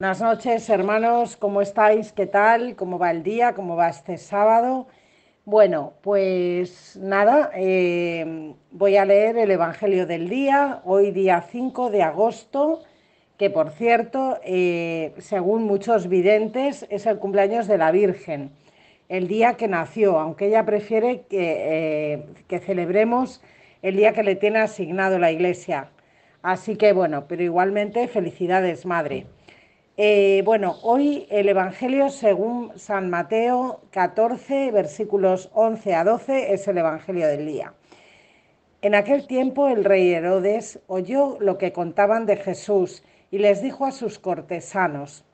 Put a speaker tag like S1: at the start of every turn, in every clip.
S1: Buenas noches, hermanos. ¿Cómo estáis? ¿Qué tal? ¿Cómo va el día? ¿Cómo va este sábado? Bueno, pues nada, em, voy a leer el Evangelio del día, hoy día 5 de agosto, que por cierto, eh, según muchos videntes, es el cumpleaños de la Virgen, el día que nació, aunque ella prefiere que eh, celebremos el día que le tiene asignado la Iglesia. Así que bueno, pero igualmente felicidades, Madre. Eh, bueno, hoy el Evangelio según San Mateo 14, versículos 11 a 12 es el Evangelio del día. En aquel tiempo el rey Herodes oyó lo que contaban de Jesús y les dijo a sus cortesanos,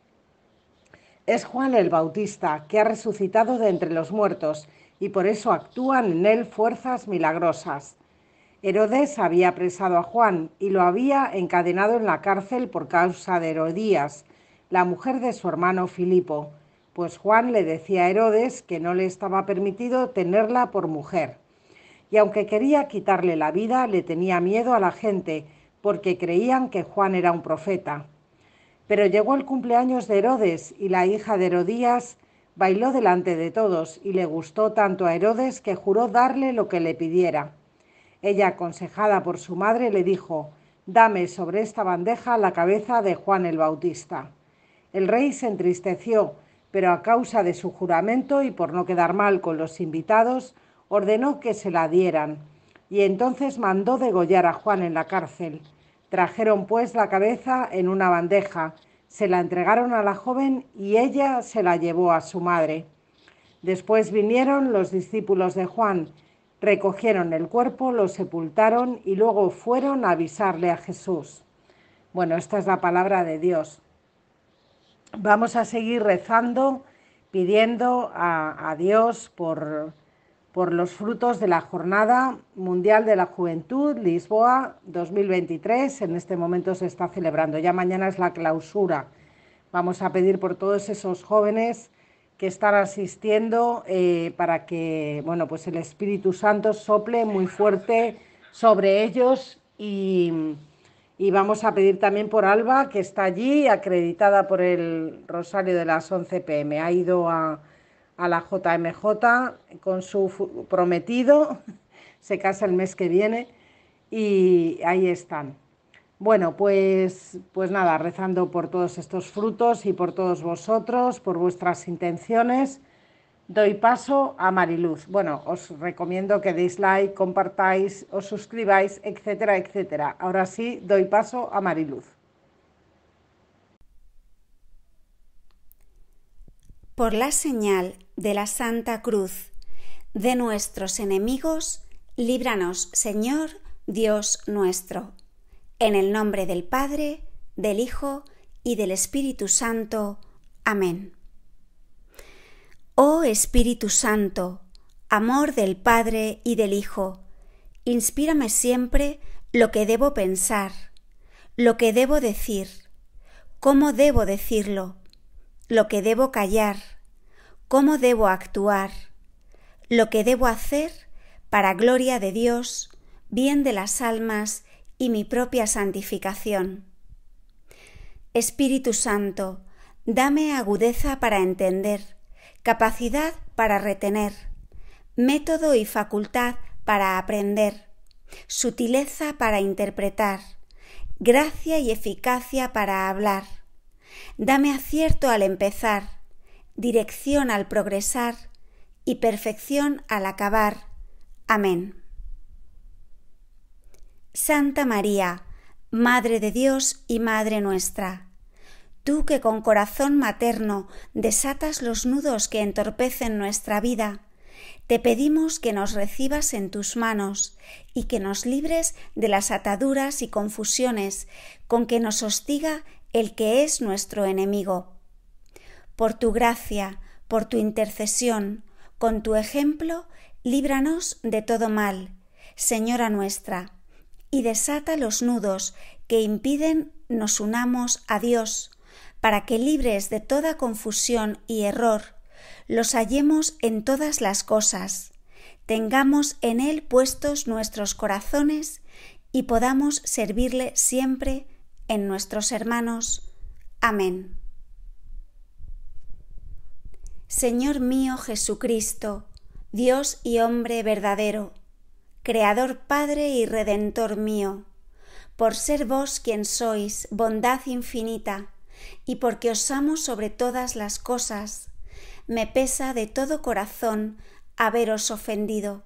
S1: es Juan el Bautista que ha resucitado de entre los muertos y por eso actúan en él fuerzas milagrosas. Herodes había apresado a Juan y lo había encadenado en la cárcel por causa de Herodías la mujer de su hermano Filipo, pues Juan le decía a Herodes que no le estaba permitido tenerla por mujer. Y aunque quería quitarle la vida, le tenía miedo a la gente, porque creían que Juan era un profeta. Pero llegó el cumpleaños de Herodes y la hija de Herodías bailó delante de todos y le gustó tanto a Herodes que juró darle lo que le pidiera. Ella, aconsejada por su madre, le dijo, dame sobre esta bandeja la cabeza de Juan el Bautista. El rey se entristeció, pero a causa de su juramento y por no quedar mal con los invitados, ordenó que se la dieran, y entonces mandó degollar a Juan en la cárcel. Trajeron pues la cabeza en una bandeja, se la entregaron a la joven y ella se la llevó a su madre. Después vinieron los discípulos de Juan, recogieron el cuerpo, lo sepultaron y luego fueron a avisarle a Jesús. Bueno, esta es la palabra de Dios vamos a seguir rezando, pidiendo a, Dios por, por los frutos de la Jornada Mundial de la Juventud Lisboa 2023. En este momento se está celebrando, ya mañana es la clausura. Vamos a pedir por todos esos jóvenes que están asistiendo eh, para que bueno, pues el Espíritu Santo sople muy fuerte sobre ellos y, y vamos a pedir también por Alba, que está allí, acreditada por el Rosario de las 11 pm. Ha ido a, a la JMJ con su prometido, se casa el mes que viene y ahí están. Bueno, pues, pues nada, rezando por todos estos frutos y por todos vosotros, por vuestras intenciones doy paso a Mariluz. Bueno, os recomiendo que deis like, compartáis, os suscribáis, etcétera, etcétera. Ahora sí, doy paso a Mariluz. Por la señal de la Santa
S2: Cruz, de nuestros enemigos, líbranos, Señor, Dios nuestro. En el nombre del Padre, del Hijo y del Espíritu Santo. Amén. Oh Espíritu Santo, amor del Padre y del Hijo, inspírame siempre lo que debo pensar, lo que debo decir, cómo debo decirlo, lo que debo callar, cómo debo actuar, lo que debo hacer para gloria de Dios, bien de las almas y mi propia santificación. Espíritu Santo, dame agudeza para entender, capacidad para retener, método y facultad para aprender, sutileza para interpretar, gracia y eficacia para hablar. Dame acierto al empezar, dirección al progresar y perfección al acabar. Amén. Santa María, Madre de Dios y Madre nuestra tú que con corazón materno desatas los nudos que entorpecen nuestra vida, te pedimos que nos recibas en tus manos y que nos libres de las ataduras y confusiones con que nos hostiga el que es nuestro enemigo. Por tu gracia, por tu intercesión, con tu ejemplo, líbranos de todo mal, Señora nuestra, y desata los nudos que impiden nos unamos a Dios para que libres de toda confusión y error, los hallemos en todas las cosas, tengamos en Él puestos nuestros corazones y podamos servirle siempre en nuestros hermanos. Amén. Señor mío Jesucristo, Dios y hombre verdadero, Creador Padre y Redentor mío, por ser vos quien sois, bondad infinita, y porque os amo sobre todas las cosas, me pesa de todo corazón haberos ofendido.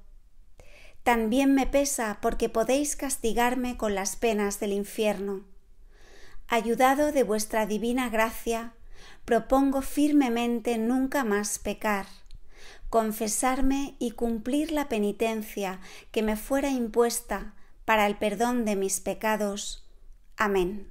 S2: También me pesa porque podéis castigarme con las penas del infierno. Ayudado de vuestra divina gracia, propongo firmemente nunca más pecar, confesarme y cumplir la penitencia que me fuera impuesta para el perdón de mis pecados. Amén.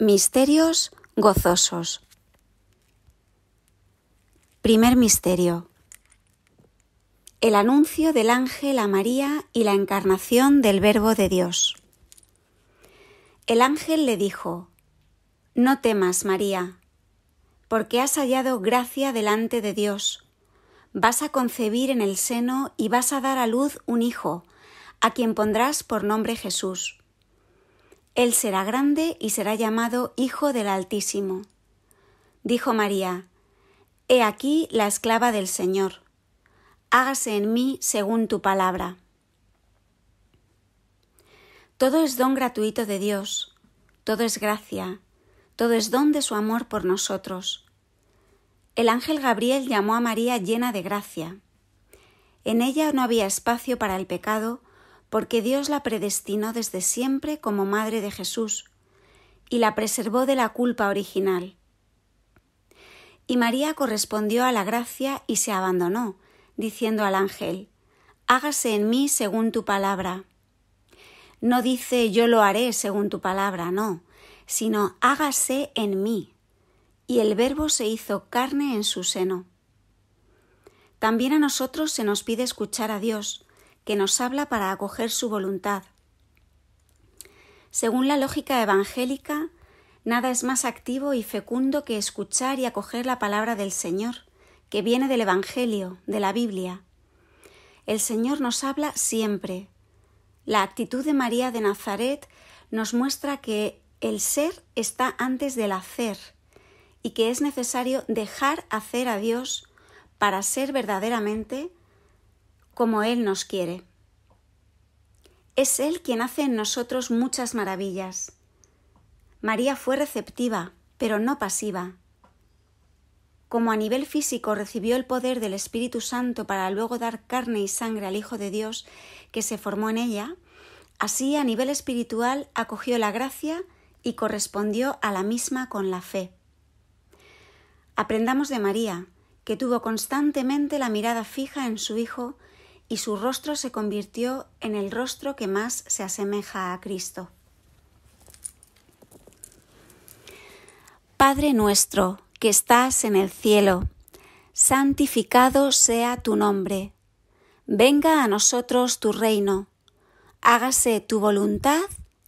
S2: Misterios gozosos. Primer misterio. El anuncio del ángel a María y la encarnación del Verbo de Dios. El ángel le dijo, No temas, María, porque has hallado gracia delante de Dios. Vas a concebir en el seno y vas a dar a luz un hijo, a quien pondrás por nombre Jesús él será grande y será llamado Hijo del Altísimo. Dijo María, He aquí la esclava del Señor. Hágase en mí según tu palabra. Todo es don gratuito de Dios, todo es gracia, todo es don de su amor por nosotros. El ángel Gabriel llamó a María llena de gracia. En ella no había espacio para el pecado, porque Dios la predestinó desde siempre como madre de Jesús y la preservó de la culpa original. Y María correspondió a la gracia y se abandonó, diciendo al ángel, Hágase en mí según tu palabra. No dice yo lo haré según tu palabra, no, sino hágase en mí. Y el verbo se hizo carne en su seno. También a nosotros se nos pide escuchar a Dios, que nos habla para acoger su voluntad. Según la lógica evangélica, nada es más activo y fecundo que escuchar y acoger la palabra del Señor, que viene del Evangelio, de la Biblia. El Señor nos habla siempre. La actitud de María de Nazaret nos muestra que el ser está antes del hacer y que es necesario dejar hacer a Dios para ser verdaderamente como Él nos quiere. Es Él quien hace en nosotros muchas maravillas. María fue receptiva, pero no pasiva. Como a nivel físico recibió el poder del Espíritu Santo para luego dar carne y sangre al Hijo de Dios que se formó en ella, así a nivel espiritual acogió la gracia y correspondió a la misma con la fe. Aprendamos de María, que tuvo constantemente la mirada fija en su Hijo y su rostro se convirtió en el rostro que más se asemeja a Cristo. Padre nuestro, que estás en el cielo, santificado sea tu nombre. Venga a nosotros tu reino. Hágase tu voluntad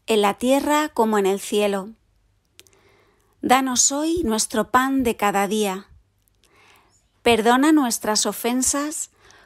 S2: en la tierra como en el cielo. Danos hoy nuestro pan de cada día. Perdona nuestras ofensas,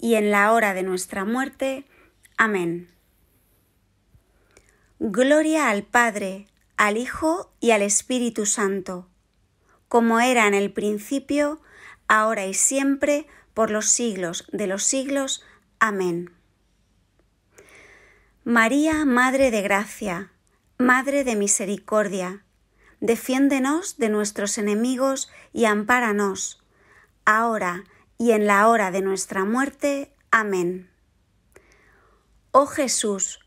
S2: y en la hora de nuestra muerte. Amén. Gloria al Padre, al Hijo y al Espíritu Santo, como era en el principio, ahora y siempre, por los siglos de los siglos. Amén. María, Madre de Gracia, Madre de Misericordia, defiéndenos de nuestros enemigos y ampáranos, ahora y en la hora de nuestra muerte. Amén. Oh Jesús,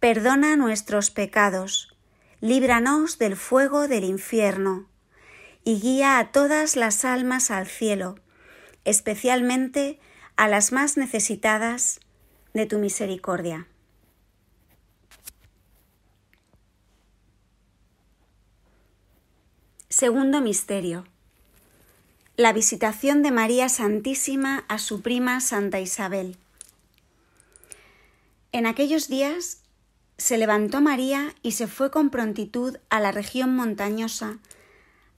S2: perdona nuestros pecados, líbranos del fuego del infierno, y guía a todas las almas al cielo, especialmente a las más necesitadas de tu misericordia. Segundo Misterio la visitación de María Santísima a su prima Santa Isabel. En aquellos días se levantó María y se fue con prontitud a la región montañosa,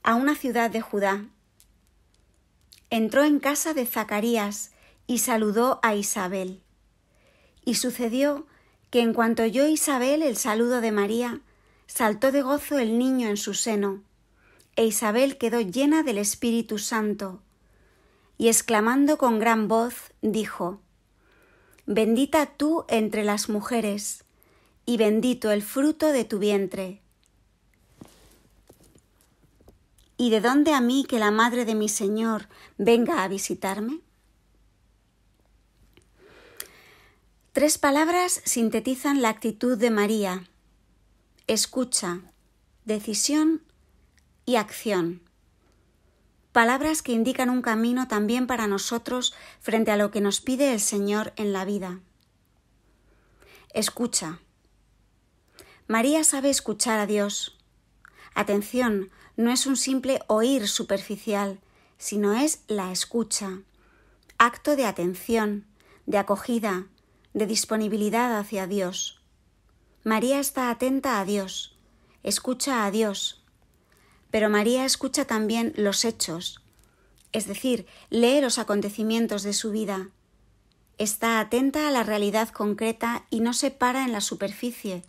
S2: a una ciudad de Judá. Entró en casa de Zacarías y saludó a Isabel. Y sucedió que en cuanto oyó Isabel el saludo de María, saltó de gozo el niño en su seno e Isabel quedó llena del Espíritu Santo, y exclamando con gran voz, dijo, Bendita tú entre las mujeres, y bendito el fruto de tu vientre. ¿Y de dónde a mí que la madre de mi Señor venga a visitarme? Tres palabras sintetizan la actitud de María. Escucha, decisión y acción. Palabras que indican un camino también para nosotros frente a lo que nos pide el Señor en la vida. Escucha. María sabe escuchar a Dios. Atención, no es un simple oír superficial, sino es la escucha, acto de atención, de acogida, de disponibilidad hacia Dios. María está atenta a Dios, escucha a Dios, pero María escucha también los hechos, es decir, lee los acontecimientos de su vida. Está atenta a la realidad concreta y no se para en la superficie,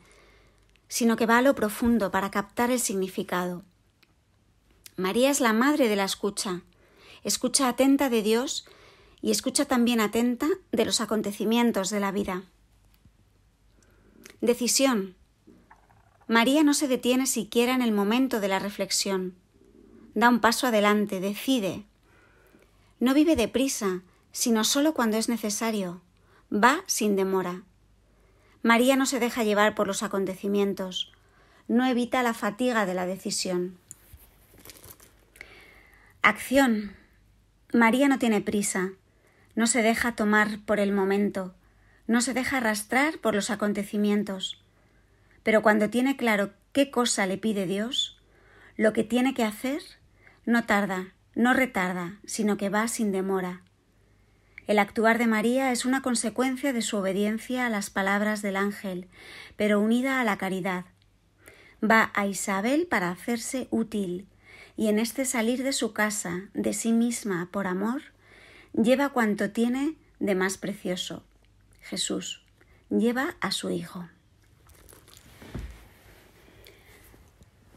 S2: sino que va a lo profundo para captar el significado. María es la madre de la escucha, escucha atenta de Dios y escucha también atenta de los acontecimientos de la vida. Decisión. María no se detiene siquiera en el momento de la reflexión. Da un paso adelante, decide. No vive deprisa, sino solo cuando es necesario. Va sin demora. María no se deja llevar por los acontecimientos. No evita la fatiga de la decisión. Acción. María no tiene prisa. No se deja tomar por el momento. No se deja arrastrar por los acontecimientos pero cuando tiene claro qué cosa le pide Dios, lo que tiene que hacer, no tarda, no retarda, sino que va sin demora. El actuar de María es una consecuencia de su obediencia a las palabras del ángel, pero unida a la caridad. Va a Isabel para hacerse útil, y en este salir de su casa, de sí misma, por amor, lleva cuanto tiene de más precioso. Jesús lleva a su Hijo.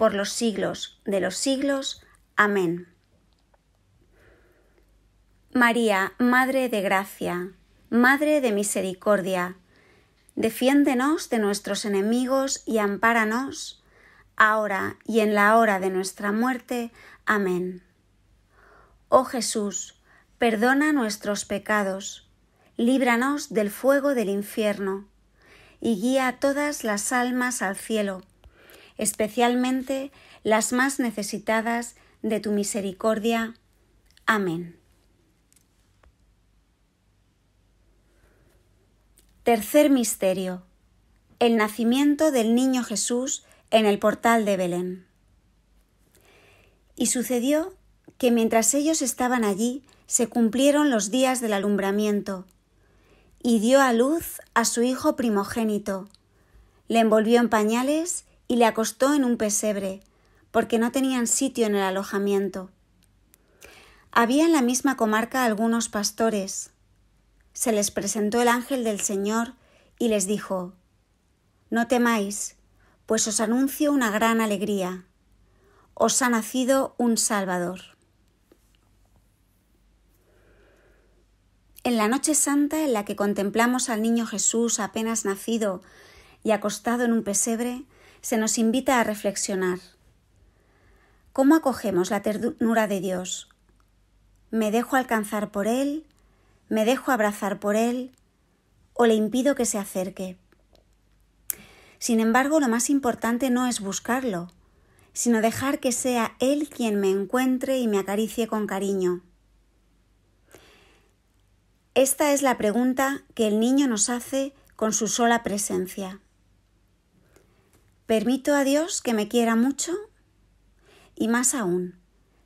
S2: por los siglos de los siglos. Amén. María, Madre de Gracia, Madre de Misericordia, defiéndenos de nuestros enemigos y ampáranos, ahora y en la hora de nuestra muerte. Amén. Oh Jesús, perdona nuestros pecados, líbranos del fuego del infierno, y guía todas las almas al cielo especialmente las más necesitadas de tu misericordia. Amén. Tercer Misterio. El nacimiento del niño Jesús en el portal de Belén. Y sucedió que mientras ellos estaban allí, se cumplieron los días del alumbramiento, y dio a luz a su hijo primogénito, le envolvió en pañales y le acostó en un pesebre, porque no tenían sitio en el alojamiento. Había en la misma comarca algunos pastores. Se les presentó el ángel del Señor y les dijo, No temáis, pues os anuncio una gran alegría. Os ha nacido un Salvador. En la noche santa en la que contemplamos al niño Jesús apenas nacido y acostado en un pesebre, se nos invita a reflexionar. ¿Cómo acogemos la ternura de Dios? ¿Me dejo alcanzar por Él? ¿Me dejo abrazar por Él? ¿O le impido que se acerque? Sin embargo, lo más importante no es buscarlo, sino dejar que sea Él quien me encuentre y me acaricie con cariño. Esta es la pregunta que el niño nos hace con su sola presencia. Permito a Dios que me quiera mucho y más aún,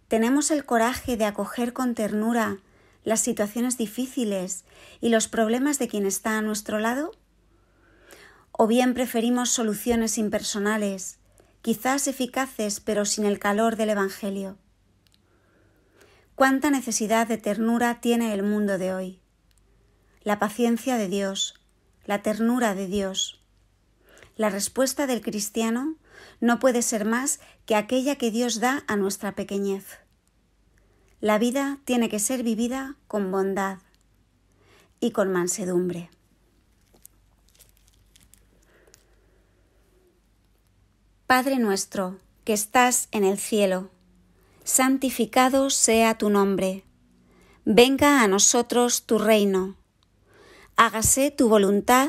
S2: tenemos el coraje de acoger con ternura las situaciones difíciles y los problemas de quien está a nuestro lado? ¿O bien preferimos soluciones impersonales, quizás eficaces pero sin el calor del Evangelio? ¿Cuánta necesidad de ternura tiene el mundo de hoy? La paciencia de Dios, la ternura de Dios, la respuesta del cristiano no puede ser más que aquella que Dios da a nuestra pequeñez. La vida tiene que ser vivida con bondad y con mansedumbre. Padre nuestro, que estás en el cielo, santificado sea tu nombre. Venga a nosotros tu reino. Hágase tu voluntad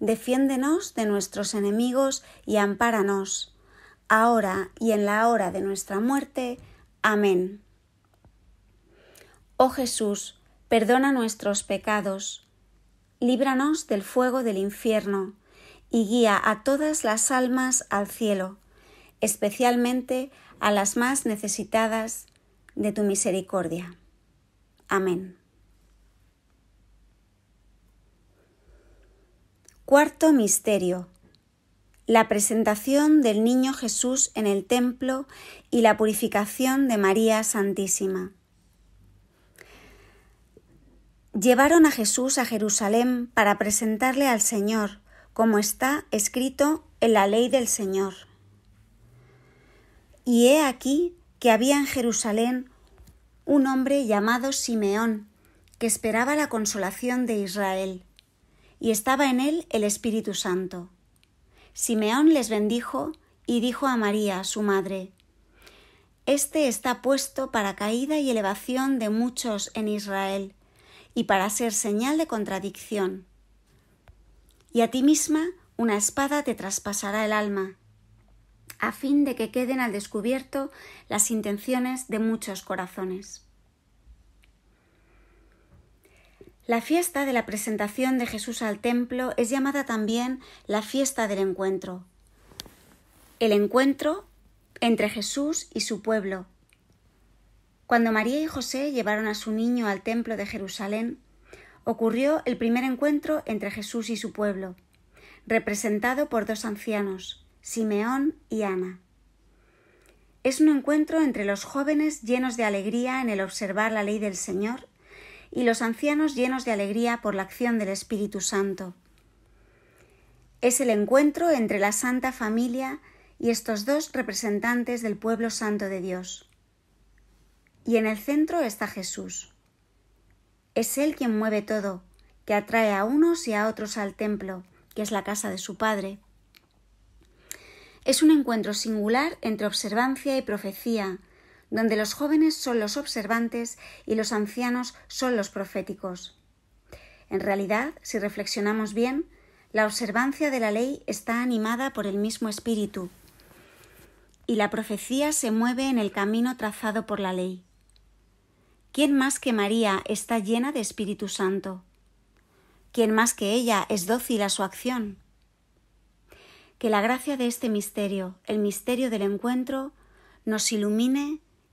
S2: Defiéndenos de nuestros enemigos y ampáranos, ahora y en la hora de nuestra muerte. Amén. Oh Jesús, perdona nuestros pecados, líbranos del fuego del infierno, y guía a todas las almas al cielo, especialmente a las más necesitadas de tu misericordia. Amén. Cuarto misterio. La presentación del Niño Jesús en el templo y la purificación de María Santísima. Llevaron a Jesús a Jerusalén para presentarle al Señor, como está escrito en la ley del Señor. Y he aquí que había en Jerusalén un hombre llamado Simeón, que esperaba la consolación de Israel y estaba en él el Espíritu Santo. Simeón les bendijo y dijo a María, su madre, Este está puesto para caída y elevación de muchos en Israel, y para ser señal de contradicción. Y a ti misma una espada te traspasará el alma, a fin de que queden al descubierto las intenciones de muchos corazones. La fiesta de la presentación de Jesús al templo es llamada también la fiesta del encuentro. El encuentro entre Jesús y su pueblo. Cuando María y José llevaron a su niño al templo de Jerusalén, ocurrió el primer encuentro entre Jesús y su pueblo, representado por dos ancianos, Simeón y Ana. Es un encuentro entre los jóvenes llenos de alegría en el observar la ley del Señor y los ancianos llenos de alegría por la acción del Espíritu Santo. Es el encuentro entre la Santa Familia y estos dos representantes del pueblo santo de Dios. Y en el centro está Jesús. Es Él quien mueve todo, que atrae a unos y a otros al templo, que es la casa de su Padre. Es un encuentro singular entre observancia y profecía, donde los jóvenes son los observantes y los ancianos son los proféticos. En realidad, si reflexionamos bien, la observancia de la ley está animada por el mismo espíritu, y la profecía se mueve en el camino trazado por la ley. ¿Quién más que María está llena de Espíritu Santo? ¿Quién más que ella es dócil a su acción? Que la gracia de este misterio, el misterio del encuentro, nos ilumine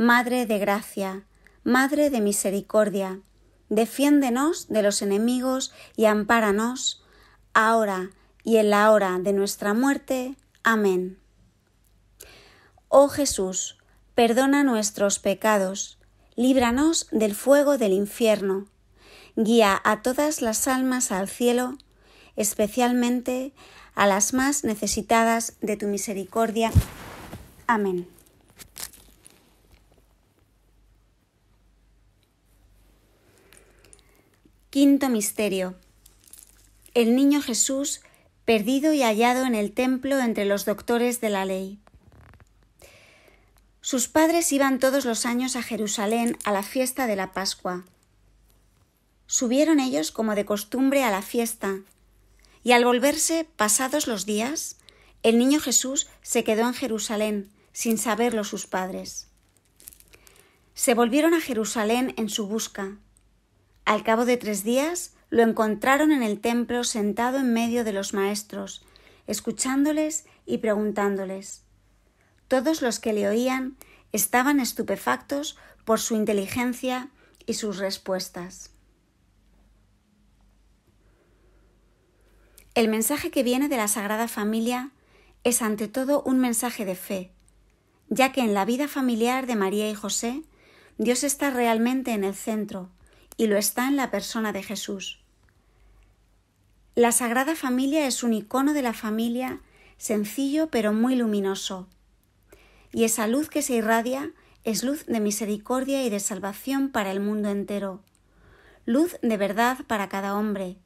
S2: Madre de gracia, Madre de misericordia, defiéndenos de los enemigos y ampáranos, ahora y en la hora de nuestra muerte. Amén. Oh Jesús, perdona nuestros pecados, líbranos del fuego del infierno, guía a todas las almas al cielo, especialmente a las más necesitadas de tu misericordia. Amén. Quinto Misterio. El niño Jesús perdido y hallado en el templo entre los doctores de la ley. Sus padres iban todos los años a Jerusalén a la fiesta de la Pascua. Subieron ellos como de costumbre a la fiesta, y al volverse pasados los días, el niño Jesús se quedó en Jerusalén, sin saberlo sus padres. Se volvieron a Jerusalén en su busca, al cabo de tres días lo encontraron en el templo sentado en medio de los maestros, escuchándoles y preguntándoles. Todos los que le oían estaban estupefactos por su inteligencia y sus respuestas. El mensaje que viene de la Sagrada Familia es ante todo un mensaje de fe, ya que en la vida familiar de María y José, Dios está realmente en el centro, y lo está en la persona de Jesús. La Sagrada Familia es un icono de la familia sencillo pero muy luminoso, y esa luz que se irradia es luz de misericordia y de salvación para el mundo entero, luz de verdad para cada hombre,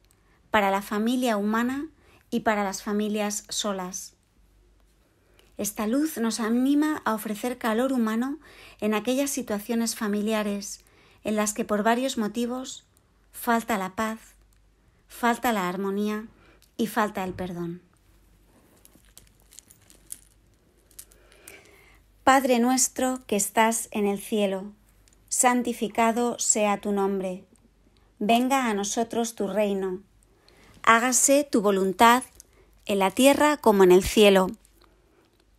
S2: para la familia humana y para las familias solas. Esta luz nos anima a ofrecer calor humano en aquellas situaciones familiares en las que por varios motivos falta la paz, falta la armonía y falta el perdón. Padre nuestro que estás en el cielo, santificado sea tu nombre, venga a nosotros tu reino, hágase tu voluntad en la tierra como en el cielo.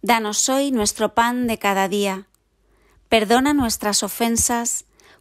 S2: Danos hoy nuestro pan de cada día, perdona nuestras ofensas,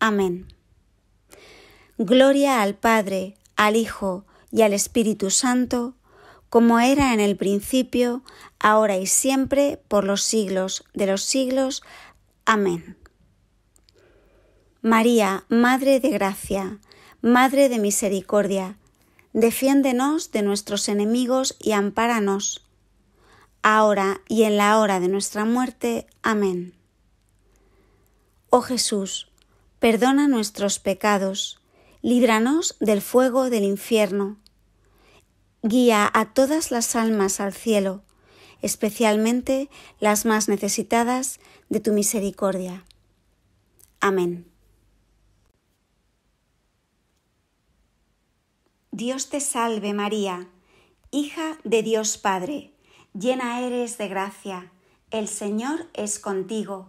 S2: Amén. Gloria al Padre, al Hijo y al Espíritu Santo, como era en el principio, ahora y siempre, por los siglos de los siglos. Amén. María, Madre de Gracia, Madre de Misericordia, defiéndenos de nuestros enemigos y ampáranos, ahora y en la hora de nuestra muerte. Amén. Oh Jesús, perdona nuestros pecados, líbranos del fuego del infierno. Guía a todas las almas al cielo, especialmente las más necesitadas de tu misericordia. Amén. Dios te salve María, hija de Dios Padre, llena eres de gracia, el Señor es contigo.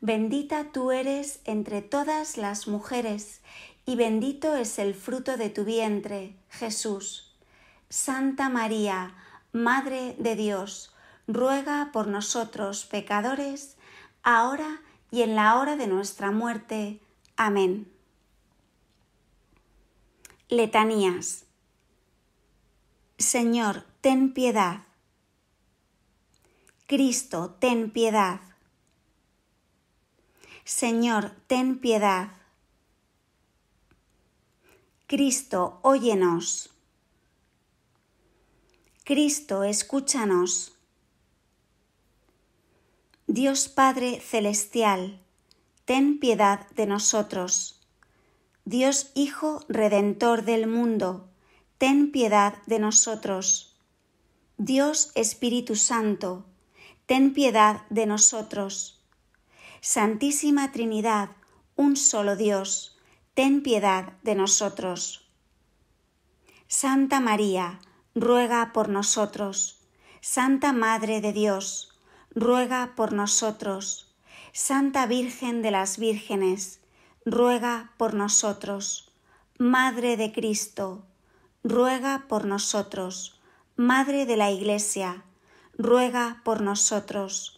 S2: Bendita tú eres entre todas las mujeres, y bendito es el fruto de tu vientre, Jesús. Santa María, Madre de Dios, ruega por nosotros pecadores, ahora y en la hora de nuestra muerte. Amén. Letanías. Señor, ten piedad. Cristo, ten piedad. Señor, ten piedad. Cristo, óyenos. Cristo, escúchanos. Dios Padre Celestial, ten piedad de nosotros. Dios Hijo Redentor del mundo, ten piedad de nosotros. Dios Espíritu Santo, ten piedad de nosotros. Santísima Trinidad, un solo Dios, ten piedad de nosotros. Santa María, ruega por nosotros. Santa Madre de Dios, ruega por nosotros. Santa Virgen de las Vírgenes, ruega por nosotros. Madre de Cristo, ruega por nosotros. Madre de la Iglesia, ruega por nosotros.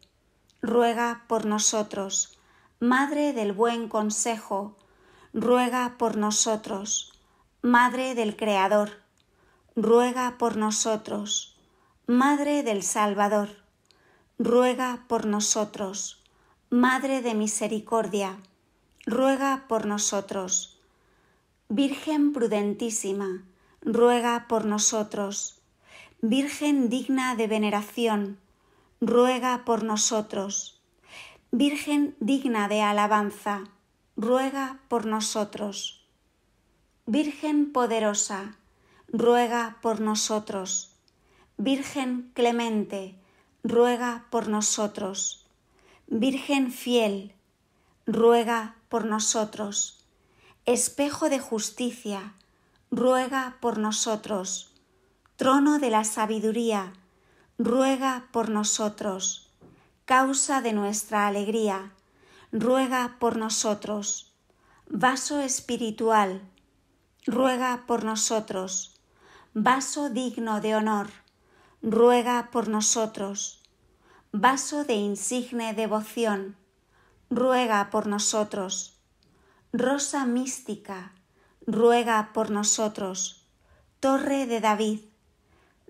S2: ruega por nosotros. Madre del Buen Consejo, ruega por nosotros. Madre del Creador, ruega por nosotros. Madre del Salvador, ruega por nosotros. Madre de Misericordia, ruega por nosotros. Virgen prudentísima, ruega por nosotros. Virgen digna de veneración, ruega por nosotros. Virgen digna de alabanza, ruega por nosotros. Virgen poderosa, ruega por nosotros. Virgen clemente, ruega por nosotros. Virgen fiel, ruega por nosotros. Espejo de justicia, ruega por nosotros. Trono de la sabiduría, ruega por nosotros. Causa de nuestra alegría, ruega por nosotros. Vaso espiritual, ruega por nosotros. Vaso digno de honor, ruega por nosotros. Vaso de insigne devoción, ruega por nosotros. Rosa mística, ruega por nosotros. Torre de David,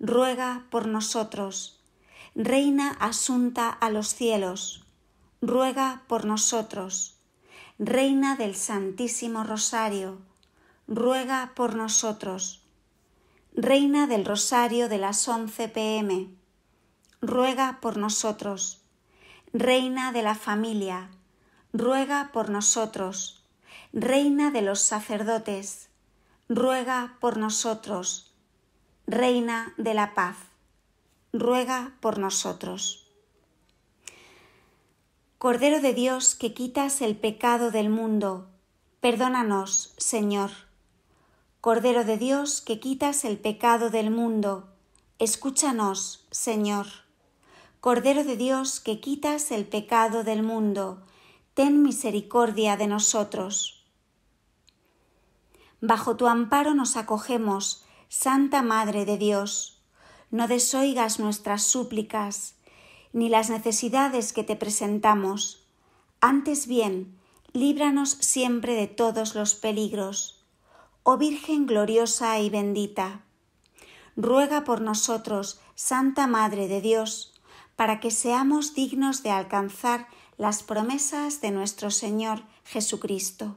S2: ruega por nosotros. Reina asunta a los cielos, ruega por nosotros. Reina del Santísimo Rosario, ruega por nosotros. Reina del Rosario de las 11 pm, ruega por nosotros. Reina de la familia, ruega por nosotros. Reina de los sacerdotes, ruega por nosotros. Reina de la Paz, ruega por nosotros. Cordero de Dios que quitas el pecado del mundo, perdónanos, Señor. Cordero de Dios que quitas el pecado del mundo, escúchanos, Señor. Cordero de Dios que quitas el pecado del mundo, ten misericordia de nosotros. Bajo tu amparo nos acogemos, Santa Madre de Dios, no desoigas nuestras súplicas, ni las necesidades que te presentamos, antes bien, líbranos siempre de todos los peligros. Oh Virgen gloriosa y bendita, ruega por nosotros, Santa Madre de Dios, para que seamos dignos de alcanzar las promesas de nuestro Señor Jesucristo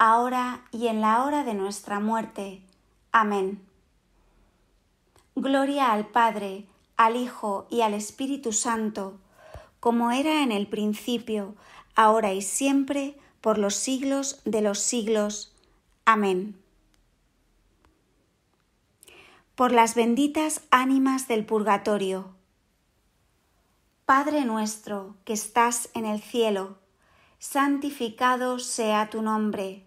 S2: ahora y en la hora de nuestra muerte. Amén. Gloria al Padre, al Hijo y al Espíritu Santo, como era en el principio, ahora y siempre, por los siglos de los siglos. Amén. Por las benditas ánimas del purgatorio. Padre nuestro que estás en el cielo, santificado sea tu nombre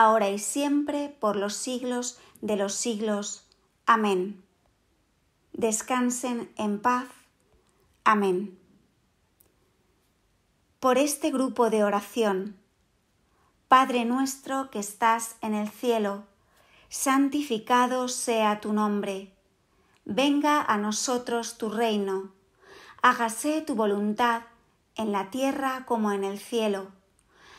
S2: ahora y siempre, por los siglos de los siglos. Amén. Descansen en paz. Amén. Por este grupo de oración, Padre nuestro que estás en el cielo, santificado sea tu nombre. Venga a nosotros tu reino. Hágase tu voluntad en la tierra como en el cielo.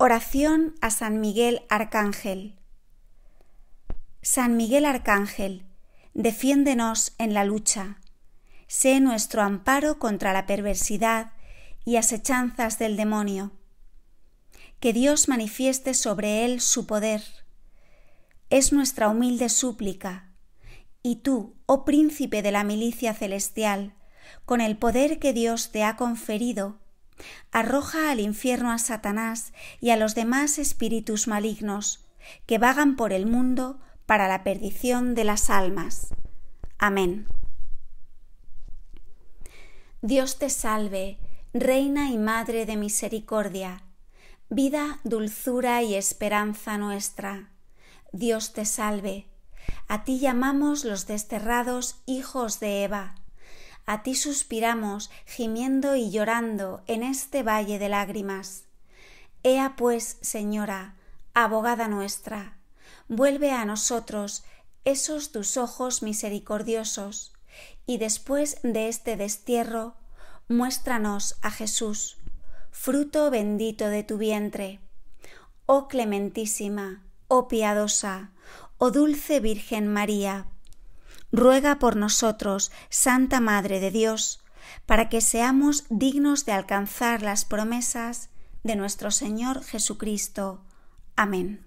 S2: Oración a San Miguel Arcángel. San Miguel Arcángel, defiéndenos en la lucha. Sé nuestro amparo contra la perversidad y asechanzas del demonio. Que Dios manifieste sobre él su poder. Es nuestra humilde súplica. Y tú, oh príncipe de la milicia celestial, con el poder que Dios te ha conferido, Arroja al infierno a Satanás y a los demás espíritus malignos que vagan por el mundo para la perdición de las almas. Amén. Dios te salve, Reina y Madre de Misericordia, vida, dulzura y esperanza nuestra. Dios te salve. A ti llamamos los desterrados hijos de Eva a ti suspiramos, gimiendo y llorando en este valle de lágrimas. Ea pues, Señora, abogada nuestra, vuelve a nosotros esos tus ojos misericordiosos, y después de este destierro, muéstranos a Jesús, fruto bendito de tu vientre. Oh clementísima, oh piadosa, oh dulce Virgen María, ruega por nosotros, Santa Madre de Dios, para que seamos dignos de alcanzar las promesas de nuestro Señor Jesucristo. Amén.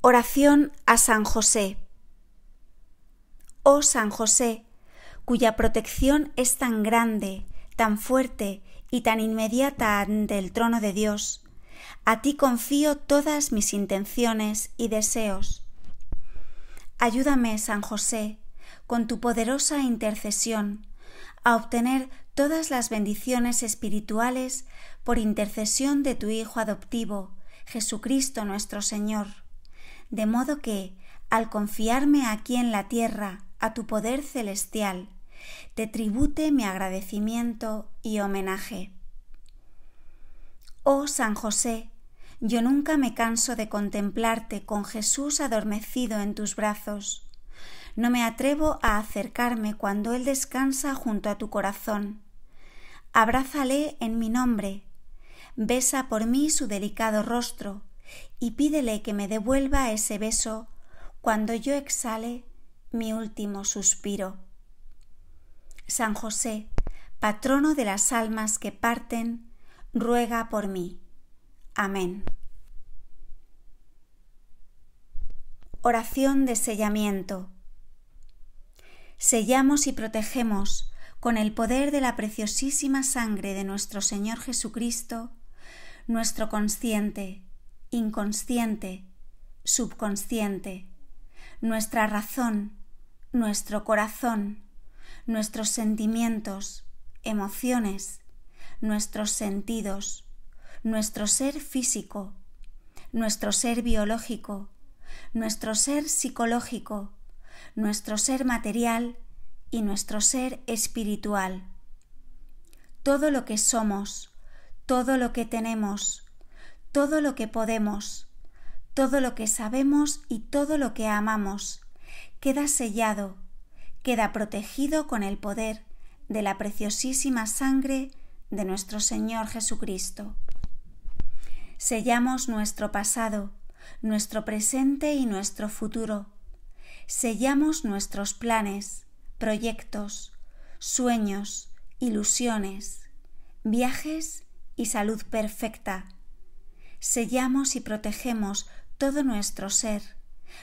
S2: Oración a San José. Oh San José, cuya protección es tan grande, tan fuerte y tan inmediata ante el trono de Dios, a ti confío todas mis intenciones y deseos Ayúdame, San José, con tu poderosa intercesión, a obtener todas las bendiciones espirituales por intercesión de tu Hijo adoptivo, Jesucristo nuestro Señor, de modo que, al confiarme aquí en la tierra a tu poder celestial, te tribute mi agradecimiento y homenaje. Oh San José, yo nunca me canso de contemplarte con Jesús adormecido en tus brazos. No me atrevo a acercarme cuando Él descansa junto a tu corazón. Abrázale en mi nombre. Besa por mí su delicado rostro y pídele que me devuelva ese beso cuando yo exhale mi último suspiro. San José, patrono de las almas que parten, ruega por mí. Amén. Oración de sellamiento. Sellamos y protegemos con el poder de la preciosísima sangre de nuestro Señor Jesucristo, nuestro consciente, inconsciente, subconsciente, nuestra razón, nuestro corazón, nuestros sentimientos, emociones, nuestros sentidos, nuestro ser físico, nuestro ser biológico, nuestro ser psicológico, nuestro ser material y nuestro ser espiritual. Todo lo que somos, todo lo que tenemos, todo lo que podemos, todo lo que sabemos y todo lo que amamos, queda sellado, queda protegido con el poder de la preciosísima sangre de nuestro Señor Jesucristo. Sellamos nuestro pasado, nuestro presente y nuestro futuro. Sellamos nuestros planes, proyectos, sueños, ilusiones, viajes y salud perfecta. Sellamos y protegemos todo nuestro ser,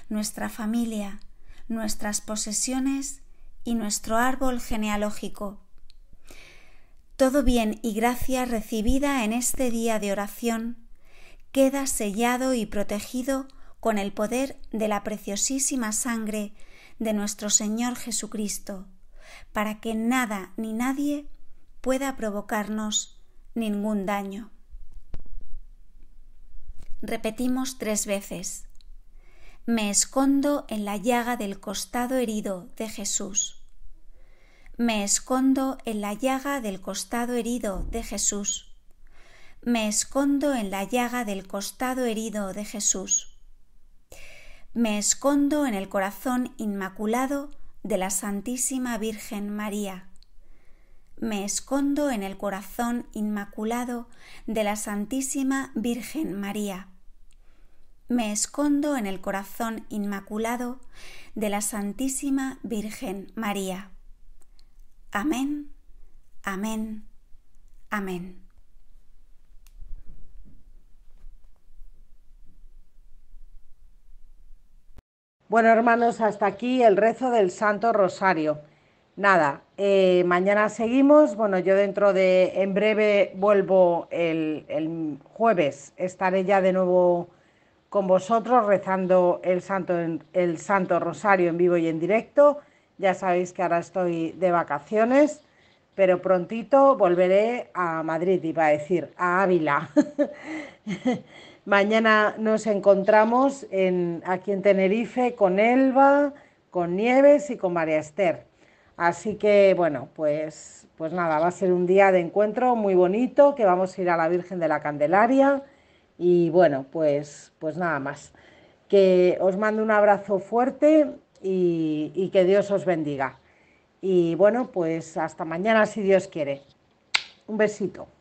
S2: nuestra familia, nuestras posesiones y nuestro árbol genealógico. Todo bien y gracia recibida en este día de oración queda sellado y protegido con el poder de la preciosísima sangre de nuestro Señor Jesucristo, para que nada ni nadie pueda provocarnos ningún daño. Repetimos tres veces. Me escondo en la llaga del costado herido de Jesús. Me escondo en la llaga del costado herido de Jesús me escondo en la llaga del costado herido de Jesús. Me escondo en el corazón inmaculado de la Santísima Virgen María. Me escondo en el corazón inmaculado de la Santísima Virgen María. Me escondo en el corazón inmaculado de la Santísima Virgen María. Amén, amén,
S1: amén. Bueno, hermanos, hasta aquí el rezo del Santo Rosario. Nada, eh, mañana seguimos. Bueno, yo dentro de, en breve vuelvo el, el, jueves. Estaré ya de nuevo con vosotros rezando el Santo, el Santo Rosario en vivo y en directo. Ya sabéis que ahora estoy de vacaciones, pero prontito volveré a Madrid, iba a decir, a Ávila. Mañana nos encontramos en, aquí en Tenerife con Elba, con Nieves y con María Esther. Así que bueno, pues, pues nada, va a ser un día de encuentro muy bonito, que vamos a ir a la Virgen de la Candelaria y bueno, pues, pues nada más. Que os mando un abrazo fuerte y que Dios os bendiga. Y bueno, pues hasta mañana si Dios quiere. Un besito.